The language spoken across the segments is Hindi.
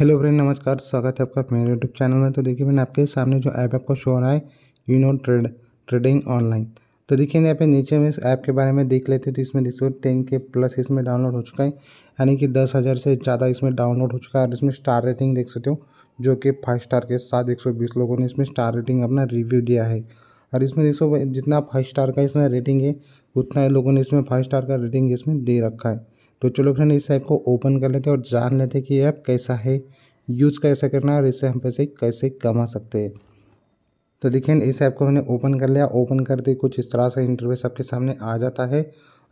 हेलो फ्रेंड नमस्कार स्वागत है आपका मेरे यूट्यूब चैनल में तो देखिए मैंने आपके सामने जो ऐप आपको शो हो रहा है you know trade trading online तो देखिए यहाँ पे नीचे में इस ऐप के बारे में देख लेते हैं तो इसमें देखो टेन के प्लस इसमें डाउनलोड हो चुका है यानी कि दस हज़ार से ज़्यादा इसमें डाउनलोड हो चुका है और इसमें स्टार रेटिंग देख सकते हो जो कि फाइव स्टार के साथ एक सौ बीस लोगों ने इसमें स्टार रेटिंग अपना रिव्यू दिया है और इसमें देखो जितना फाइव स्टार का इसमें रेटिंग है उतना ही लोगों ने इसमें फाइव स्टार का रेटिंग इसमें दे रखा है तो चलो फ्रेंड इस ऐप को ओपन कर लेते हैं और जान लेते हैं कि ये ऐप कैसा है यूज़ कैसे करना है और इससे हम पैसे कैसे कमा सकते हैं तो देखिए इस ऐप को मैंने ओपन कर लिया ओपन करते कुछ इस तरह से इंटरव्यू आपके सामने आ जाता है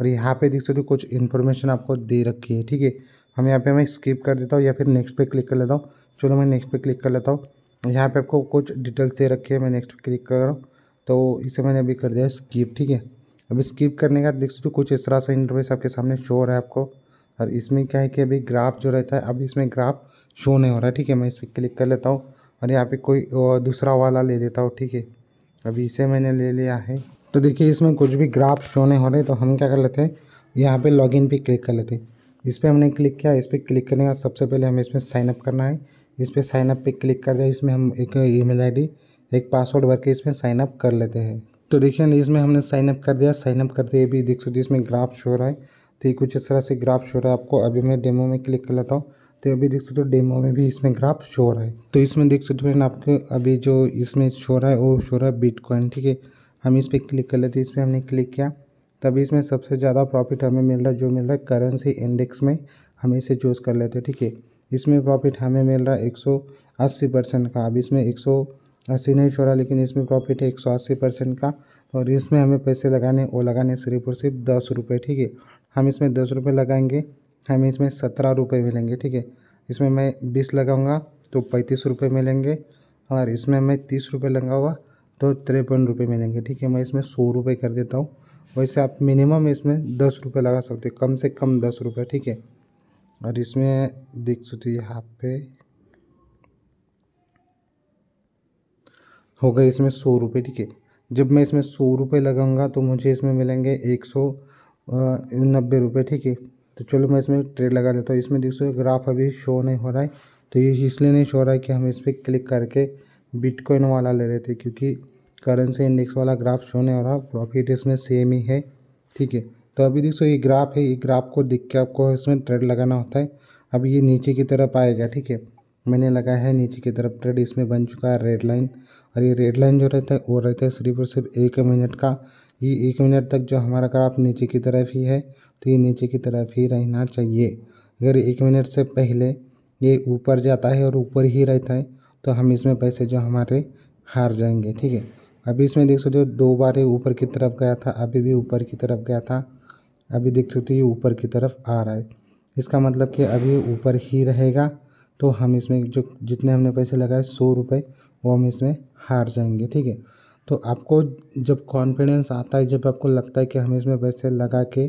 और यहाँ पे देख सकते हो कुछ इन्फॉर्मेशन आपको दे रखी है ठीक है हम यहाँ पे मैं स्किप कर देता हूँ या फिर नेक्स्ट पे क्लिक कर लेता हूँ चलो मैं नेक्स्ट पे क्लिक कर लेता हूँ यहाँ पे आपको कुछ डिटेल्स दे रखी है मैं नेक्स्ट पे क्लिक कर रहा हूँ तो इसे मैंने अभी कर दिया स्किप ठीक है अब स्किप करने का देख सकते हो कुछ इस तरह से इंटरवेस आपके सामने शो हो रहा है आपको और इसमें क्या है कि अभी ग्राफ जो रहता है अभी इसमें ग्राफ शो नहीं हो रहा है ठीक है मैं इस पर क्लिक कर लेता हूँ और यहाँ पे कोई दूसरा वाला ले लेता हूँ ठीक है अभी इसे मैंने ले लिया है तो देखिए इसमें कुछ भी ग्राफ शो नहीं हो रहे तो हम क्या कर लेते हैं यहाँ पर लॉग इन क्लिक कर लेते हैं इस पर हमने क्लिक किया इस पर क्लिक करने का सबसे पहले हमें इसमें साइनअप करना है इस पर साइनअप पर क्लिक कर दिया इसमें हम एक ई मेल एक पासवर्ड भर के इसमें साइनअप कर लेते हैं तो देखिए इसमें हमने साइन अप कर दिया साइन अप करते हुए भी देख सकते इसमें ग्राफ शो हो रहा है तो ये कुछ इस तरह से ग्राफ शो हो रहा है आपको अभी मैं डेमो में क्लिक कर लेता हूँ तो अभी देख सकते हो डेमो में भी इसमें ग्राफ शो हो रहा है तो इसमें देख सकते हो आपके अभी जो इसमें शो रहा है वो शो रहा है बिटकॉइन ठीक है हम इस पर क्लिक कर लेते हैं इसमें हमने क्लिक किया तभी इसमें सबसे ज़्यादा प्रॉफिट हमें मिल रहा है जो मिल रहा है करेंसी इंडेक्स में हम इसे चूज़ कर लेते हैं ठीक है इसमें प्रॉफिट हमें मिल रहा है एक सौ अस्सी परसेंट का अब इसमें एक सौ अस्सी नहीं छोड़ा लेकिन इसमें प्रॉफिट है एक सौ अस्सी परसेंट का और इसमें हमें पैसे लगाने वो लगाने सिर्फ और सिर्फ दस रुपये ठीक है हम इसमें दस रुपये लगाएंगे हमें इसमें सत्रह रुपये मिलेंगे ठीक है इसमें मैं बीस लगाऊंगा तो पैंतीस रुपये मिलेंगे और इसमें मैं तीस रुपये लगाऊंगा तो तिरपन रुपये मिलेंगे ठीक है मैं इसमें सौ रुपये कर देता हूँ वैसे आप मिनिमम इसमें दस रुपये लगा सकते हो कम से कम दस रुपये ठीक है और इसमें देख सकते यहाँ पे हो गए इसमें सौ रुपये ठीक है जब मैं इसमें सौ रुपये लगाऊंगा तो मुझे इसमें मिलेंगे एक सौ नब्बे रुपये ठीक है तो चलो मैं इसमें ट्रेड लगा देता हूँ इसमें देखो ग्राफ अभी शो नहीं हो रहा है तो ये इसलिए नहीं शो रहा है कि हम इस पर क्लिक करके बिटकॉइन वाला ले रहे थे क्योंकि करेंसी इंडेक्स वाला ग्राफ शो नहीं हो रहा प्रॉफिट इसमें सेम ही है ठीक है तो अभी देखो ये ग्राफ है ये ग्राफ को देख के आपको इसमें ट्रेड लगाना होता है अब ये नीचे की तरफ आएगा ठीक है मैंने लगाया है नीचे की तरफ ट्रेड इसमें बन चुका है रेड लाइन और ये रेड लाइन जो रहता है वो रहता है सिर्फ और सिर्फ एक मिनट का ये एक मिनट तक जो हमारा ग्राफ नीचे की तरफ ही है तो ये नीचे की तरफ ही रहना चाहिए अगर एक मिनट से पहले ये ऊपर जाता है और ऊपर ही रहता है तो हम इसमें पैसे जो हमारे हार जाएंगे ठीक है अभी इसमें देख सकते हो दो बार ये ऊपर की तरफ गया था अभी भी ऊपर की तरफ गया था अभी देख सकते हो ये ऊपर की तरफ आ रहा है इसका मतलब कि अभी ऊपर ही रहेगा तो हम इसमें जो जितने हमने पैसे लगाए सौ रुपये वो हम इसमें हार जाएंगे ठीक है तो आपको जब कॉन्फिडेंस आता है जब आपको लगता है कि हम इसमें पैसे लगा के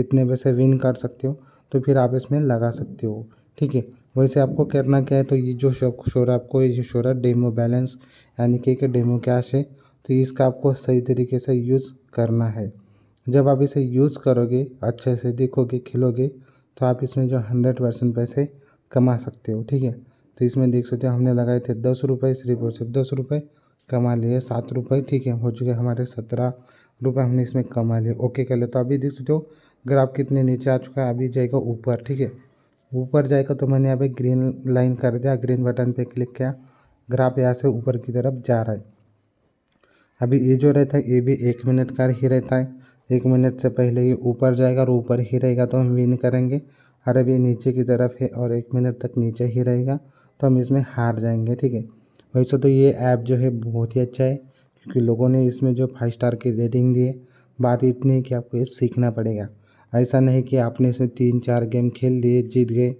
इतने पैसे विन कर सकते हो तो फिर आप इसमें लगा सकते हो ठीक है वैसे आपको करना क्या है तो ये जो शोर आपको ये शोर है डेमो बैलेंस यानी कि डेमो कैश है तो इसका आपको सही तरीके से यूज़ करना है जब आप इसे यूज़ करोगे अच्छे से देखोगे खिलोगे तो आप इसमें जो हंड्रेड परसेंट पैसे कमा सकते हो ठीक है तो इसमें देख सकते हो हमने लगाए थे दस रुपये सिर्फ और सिर्फ दस रुपये कमा लिए सात रुपये ठीक है हो चुके हमारे सत्रह रुपये हमने इसमें कमा लिए ओके कर ले तो अभी देख सकते हो ग्राफ कितने नीचे आ चुका है अभी जाएगा ऊपर ठीक है ऊपर जाएगा तो मैंने यहाँ पे ग्रीन लाइन कर दिया ग्रीन बटन पे क्लिक किया ग्राफ यहाँ से ऊपर की तरफ जा रहा है अभी ये जो रहता है ये भी एक मिनट का ही रहता है एक मिनट से पहले ये ऊपर जाएगा और ऊपर ही रहेगा तो हम विन करेंगे और ये नीचे की तरफ है और एक मिनट तक नीचे ही रहेगा तो हम इसमें हार जाएंगे ठीक है वैसे तो ये ऐप जो है बहुत ही अच्छा है क्योंकि लोगों ने इसमें जो फाइव स्टार की रेटिंग दी है बात इतनी है कि आपको ये सीखना पड़ेगा ऐसा नहीं कि आपने इसमें तीन चार गेम खेल लिए जीत गए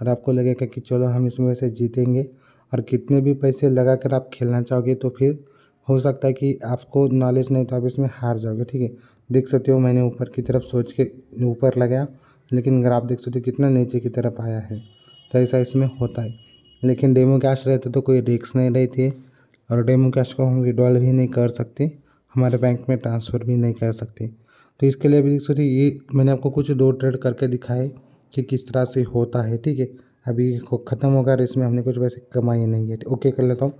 और आपको लगेगा कि चलो हम इसमें वैसे जीतेंगे और कितने भी पैसे लगा कर आप खेलना चाहोगे तो फिर हो सकता है कि आपको नॉलेज नहीं तो आप इसमें हार जाओगे ठीक है देख सकते हो मैंने ऊपर की तरफ सोच के ऊपर लगाया लेकिन अगर आप देख सकते हो कितना नीचे की तरफ आया है तो ऐसा इसमें होता है लेकिन डेमो कैश रहता तो कोई रिस्क नहीं रहती है और डेमो कैश को हम विड्रॉल भी नहीं कर सकते हमारे बैंक में ट्रांसफ़र भी नहीं कर सकते तो इसके लिए भी देख सकते ये मैंने आपको कुछ दो ट्रेड करके दिखाए कि किस तरह से होता है ठीक है अभी ख़त्म होगा और इसमें हमने कुछ पैसे कमाए नहीं है ओके कर लेता हूँ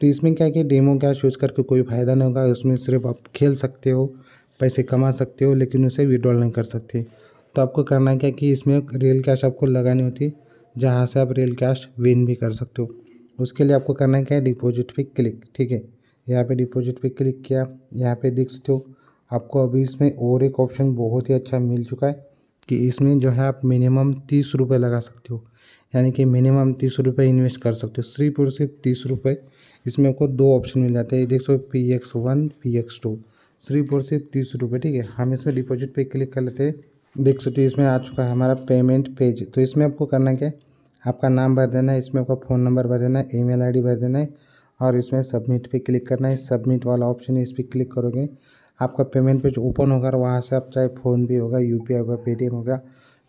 तो इसमें क्या है कि डेमो कैश यूज़ करके कोई फ़ायदा नहीं होगा उसमें सिर्फ आप खेल सकते हो पैसे कमा सकते हो लेकिन उसे विड्रॉल नहीं कर सकते तो आपको करना क्या कि इसमें रेल कैश आपको लगानी होती है जहाँ से आप रेल कैश विन भी कर सकते हो उसके लिए आपको करना क्या है डिपॉजिट पे क्लिक ठीक है यहाँ पे डिपॉजिट पे क्लिक किया यहाँ पे देख सकते हो आपको अभी इसमें और एक ऑप्शन बहुत ही अच्छा मिल चुका है कि इसमें जो है आप मिनिमम तीस रुपये लगा सकते हो यानी कि मिनिमम तीस रुपये इन्वेस्ट कर सकते हो सिर्फ और सिर्फ तीस रुपये इसमें आपको दो ऑप्शन मिल जाते हैं देख so P X one P X two सिर्फ और सिर्फ तीस रुपये ठीक है हम इसमें डिपॉजिट पे क्लिक कर लेते हैं देख सकते इसमें आ चुका है हमारा पेमेंट पेज तो इसमें आपको करना क्या आपका नाम भर देना है इसमें आपका फ़ोन नंबर भर देना है ईमेल आईडी भर देना है और इसमें सबमिट पे क्लिक करना है सबमिट वाला ऑप्शन है इस पर क्लिक करोगे आपका पेमेंट पेज ओपन होगा और वहाँ से आप चाहे फ़ोनपे होगा यूपीआई होगा पेटीएम होगा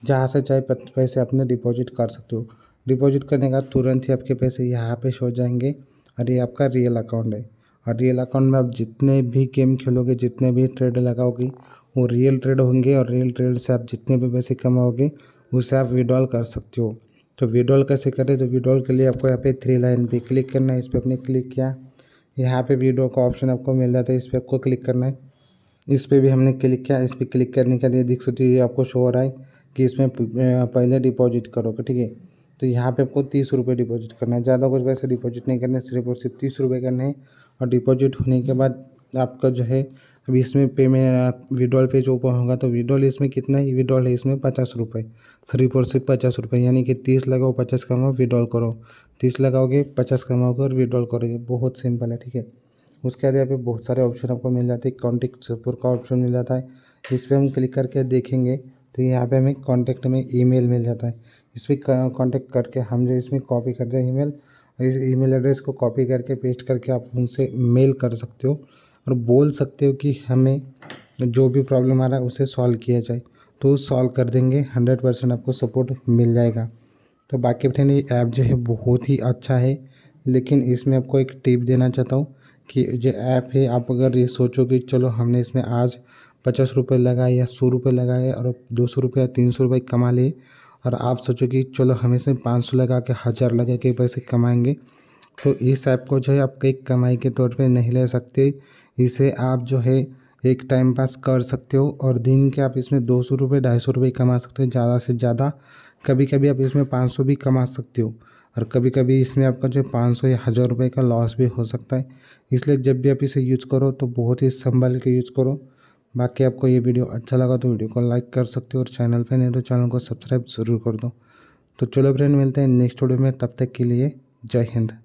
जहाँ से चाहे पैसे अपने डिपॉजिट कर सकते हो डिपॉजिट करने का तुरंत ही आपके पैसे यहाँ पे हो जाएंगे और ये आपका रियल अकाउंट है और रियल अकाउंट में आप जितने भी गेम खेलोगे जितने भी ट्रेड लगाओगे वो रियल ट्रेड होंगे और रियल ट्रेड से आप जितने भी पैसे कमाओगे उसे आप विड्रॉल कर सकते हो तो विड्रॉल कैसे करें तो विड्रॉल के लिए आपको यहाँ पे थ्री लाइन पे क्लिक करना है इस पर आपने क्लिक किया यहाँ पे विड्रॉ का ऑप्शन आपको मिल जाता है इस पर आपको क्लिक करना है इस पर भी हमने क्लिक किया इस पर क्लिक करने के लिए देख सकते हो आपको शो हो रहा है कि इसमें पहले डिपॉजिट करोगे ठीक है तो यहाँ पे आपको तीस रुपये डिपॉजिट करना है ज़्यादा कुछ पैसे डिपॉजिट नहीं करना है सिर्फ और सिर्फ तीस रुपये करने हैं और डिपॉजिट होने के बाद आपका जो है अब इसमें पे में विड्रॉल जो ओपन होगा तो विड्रॉल इसमें कितना है विड्रॉल है इसमें पचास रुपये थ्री फोर से पचास रुपये यानी कि तीस लगाओ पचास कमाओ विड्रॉल करो तीस लगाओगे पचास कमाओगे और विड्रॉल करोगे बहुत सिंपल है ठीक है उसके बाद यहाँ पे बहुत सारे ऑप्शन आपको मिल जाते हैं कॉन्टेक्ट सपोर्ट का ऑप्शन मिल जाता है इस पर हम क्लिक करके देखेंगे तो यहाँ पर हमें कॉन्टैक्ट में मेल मिल जाता है इस पर कॉन्टैक्ट करके हम जो इसमें कॉपी करते हैं ईमेल इस मेल एड्रेस को कॉपी करके पेस्ट करके आप उनसे मेल कर सकते हो और बोल सकते हो कि हमें जो भी प्रॉब्लम आ रहा है उसे सॉल्व किया जाए तो सॉल्व कर देंगे हंड्रेड परसेंट आपको सपोर्ट मिल जाएगा तो बाकी बटन ये ऐप जो है बहुत ही अच्छा है लेकिन इसमें आपको एक टिप देना चाहता हूँ कि जो ऐप है आप अगर ये सोचो कि चलो हमने इसमें आज पचास रुपये लगाए या सौ रुपये लगाए और दो सौ रुपये या तीन सौ रुपये कमा लिए और आप सोचो कि चलो हम इसमें पाँच सौ लगा के हज़ार लगा के पैसे कमाएंगे तो इस ऐप को जो है आप एक कमाई के तौर पे नहीं ले सकते इसे आप जो है एक टाइम पास कर सकते हो और दिन के आप इसमें दो सौ रुपये ढाई सौ रुपये कमा सकते हो ज़्यादा से ज़्यादा कभी कभी आप इसमें पाँच सौ भी कमा सकते हो और कभी कभी इसमें आपका जो पाँच सौ या हज़ार रुपये का लॉस भी हो सकता है इसलिए जब भी आप इसे यूज करो तो बहुत ही संभल के यूज करो बाकी आपको ये वीडियो अच्छा लगा तो वीडियो को लाइक कर सकते हो और चैनल पर नहीं तो चैनल को सब्सक्राइब ज़रूर कर दो तो चलो फ्रेंड मिलते हैं नेक्स्ट वीडियो में तब तक के लिए जय हिंद